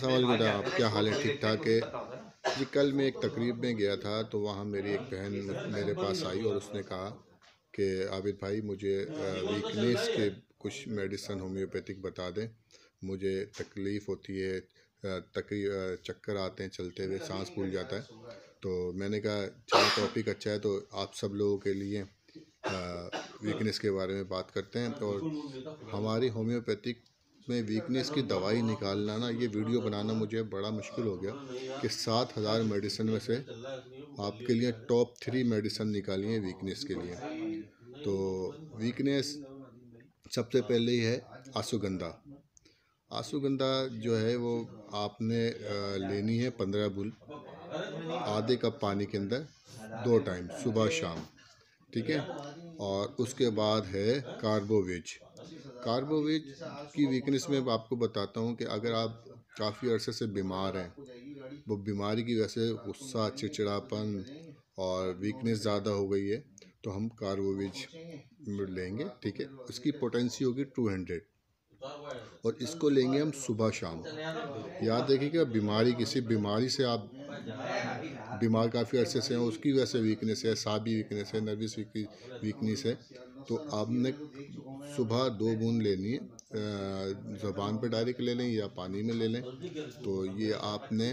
सवाल बेटा आप क्या हाल है ठीक ठाक है जी कल मैं एक तकरीब में गया था तो वहाँ मेरी एक बहन मेरे पास आई और उसने कहा कि आबिद भाई मुझे वीकनेस के कुछ मेडिसन होम्योपैथिक बता दें मुझे तकलीफ़ होती है तकरी चक्कर आते हैं चलते हुए सांस फूल जाता है तो मैंने कहा चलो टॉपिक अच्छा है तो आप सब लोगों के लिए वीकनेस के बारे में बात करते हैं और हमारी होम्योपैथिक में वीकनेस की दवाई निकालना ना ये वीडियो बनाना मुझे बड़ा मुश्किल हो गया कि सात हज़ार मेडिसिन में से आपके लिए टॉप थ्री मेडिसिन निकाली है वीकनेस के लिए तो वीकनेस सबसे पहले ही है आंसूगंधा आंसूगंधा जो है वो आपने लेनी है पंद्रह बुल आधे कप पानी के अंदर दो टाइम सुबह शाम ठीक है और उसके बाद है कार्बोवेज कार्बोवेज की वीकनेस में आपको बताता हूँ कि अगर आप काफ़ी अरसे से बीमार हैं वो बीमारी की वजह से गुस्सा चिड़चिड़ापन और वीकनेस ज़्यादा हो गई है तो हम कार्बोवेज लेंगे ठीक है इसकी पोटेंसी होगी टू हंड्रेड और इसको लेंगे हम सुबह शाम याद कि बीमारी किसी बीमारी से आप बीमार काफ़ी अरसे से हैं उसकी वजह से वीकनेस है साबी वीकनेस है नर्वस वीकनेस है तो आपने सुबह दो बूंद लेनी है ज़बान पे डायरेक्ट ले लें या पानी में ले लें तो ये आपने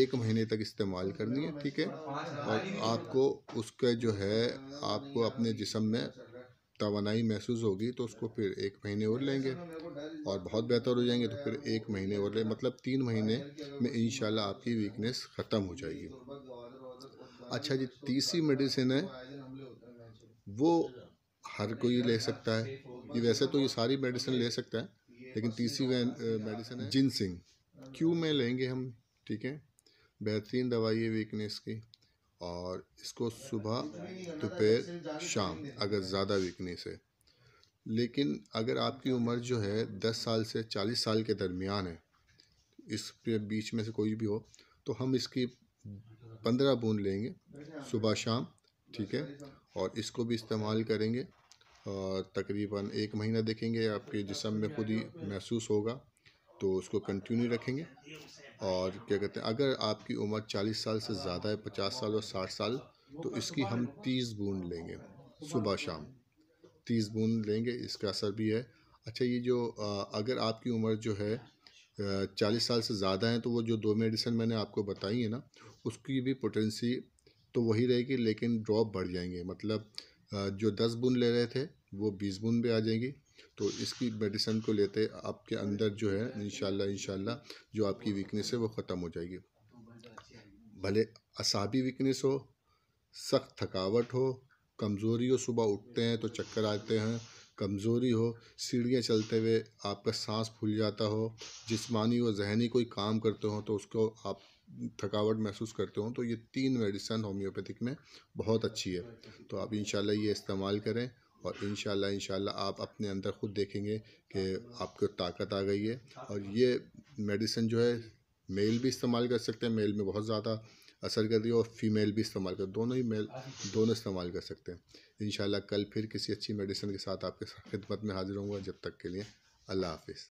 एक महीने तक इस्तेमाल करनी है ठीक है और आपको उसका जो है आपको अपने जिसम में तोानाई महसूस होगी तो उसको फिर एक महीने और लेंगे और बहुत बेहतर हो जाएंगे तो फिर एक महीने और लें मतलब तीन महीने में इन आपकी वीकनेस ख़त्म हो जाएगी अच्छा जी तीसरी मेडिसिन है वो हर कोई ले सकता है ये वैसे तो ये सारी मेडिसिन ले सकता है लेकिन तीसरी मेडिसिन है जिनसिंग क्यों में लेंगे हम ठीक है बेहतरीन दवाई है वीकनेस की और इसको सुबह दोपहर शाम अगर ज़्यादा वीकनेस है लेकिन अगर आपकी उम्र जो है दस साल से चालीस साल के दरमियान है इस बीच में से कोई भी हो तो हम इसकी पंद्रह बूंद लेंगे सुबह शाम ठीक है और इसको भी इस्तेमाल करेंगे और तकरीबन एक महीना देखेंगे आपके जिसम में खुद ही महसूस होगा तो उसको कंटिन्यू रखेंगे और क्या कहते हैं अगर आपकी उम्र 40 साल से ज़्यादा है 50 साल और 60 साल तो इसकी हम 30 बूंद लेंगे सुबह शाम 30 बूंद लेंगे इसका असर भी है अच्छा ये जो अगर आपकी उम्र जो है चालीस साल से ज़्यादा है तो वो जो दो मेडिसन मैंने आपको बताई है ना उसकी भी पोटेंसी तो वही रहेगी लेकिन ड्रॉप बढ़ जाएंगे मतलब जो दस बूंद ले रहे थे वो बीस बूंद भी आ जाएंगी तो इसकी मेडिसन को लेते आपके अंदर जो है इन इनशाला जो आपकी वीकनेस है वो ख़त्म हो जाएगी भले असाबी वीकनेस हो सख्त थकावट हो कमज़ोरी हो सुबह उठते हैं तो चक्कर आते हैं कमज़ोरी हो सीढ़ियाँ चलते हुए आपका सांस फूल जाता हो जिस्मानी व जहनी कोई काम करते हो तो उसको आप थकावट महसूस करते हो तो ये तीन मेडिसन होम्योपैथिक में बहुत अच्छी है तो आप इन ये इस्तेमाल करें और इन शाला आप अपने अंदर ख़ुद देखेंगे कि आपको ताकत आ गई है और ये मेडिसन जो है मेल भी इस्तेमाल कर सकते हैं मेल में बहुत ज़्यादा असर कर रही है और फीमेल भी इस्तेमाल कर दोनों ही मेल दोनों इस्तेमाल कर सकते हैं इन कल फिर किसी अच्छी मेडिसिन के साथ आपके खिदमत में हाजिर होंगे जब तक के लिए अल्लाह हाफिज़